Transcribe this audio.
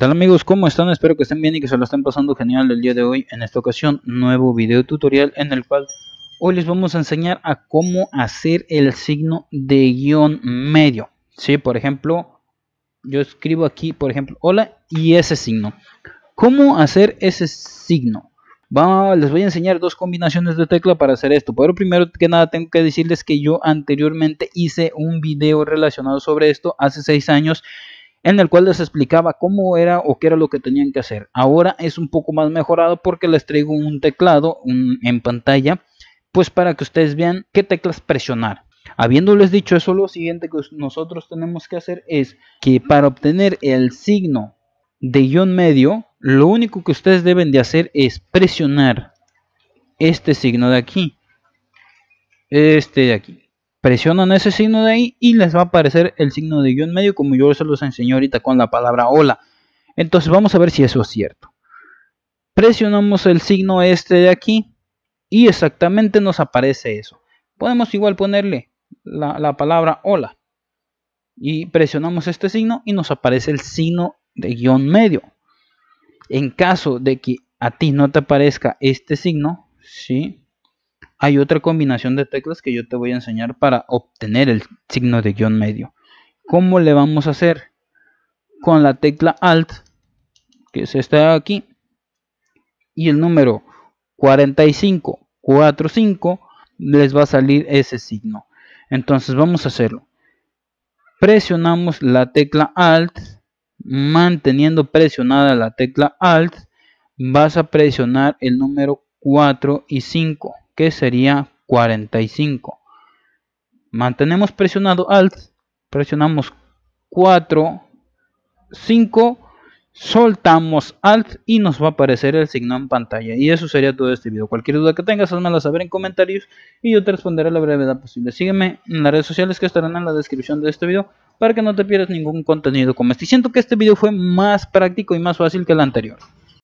Hola amigos? ¿Cómo están? Espero que estén bien y que se lo estén pasando genial el día de hoy. En esta ocasión, nuevo video tutorial en el cual hoy les vamos a enseñar a cómo hacer el signo de guión medio. Si, Por ejemplo, yo escribo aquí, por ejemplo, hola y ese signo. ¿Cómo hacer ese signo? les voy a enseñar dos combinaciones de tecla para hacer esto. Pero primero que nada tengo que decirles que yo anteriormente hice un video relacionado sobre esto hace 6 años en el cual les explicaba cómo era o qué era lo que tenían que hacer. Ahora es un poco más mejorado porque les traigo un teclado en pantalla, pues para que ustedes vean qué teclas presionar. Habiéndoles dicho eso, lo siguiente que nosotros tenemos que hacer es que para obtener el signo de guión medio, lo único que ustedes deben de hacer es presionar este signo de aquí, este de aquí presionan ese signo de ahí y les va a aparecer el signo de guión medio como yo se los enseño ahorita con la palabra hola. Entonces vamos a ver si eso es cierto. Presionamos el signo este de aquí y exactamente nos aparece eso. Podemos igual ponerle la, la palabra hola y presionamos este signo y nos aparece el signo de guión medio. En caso de que a ti no te aparezca este signo, ¿sí? hay otra combinación de teclas que yo te voy a enseñar para obtener el signo de guión medio. ¿Cómo le vamos a hacer? Con la tecla Alt, que es esta de aquí, y el número 4545 les va a salir ese signo. Entonces vamos a hacerlo. Presionamos la tecla Alt, manteniendo presionada la tecla Alt, vas a presionar el número 4 y 5 que sería 45. Mantenemos presionado Alt, presionamos 4, 5, soltamos Alt y nos va a aparecer el signo en pantalla. Y eso sería todo este video. Cualquier duda que tengas, házmela saber en comentarios y yo te responderé a la brevedad posible. Sígueme en las redes sociales que estarán en la descripción de este video para que no te pierdas ningún contenido como este. Y siento que este video fue más práctico y más fácil que el anterior.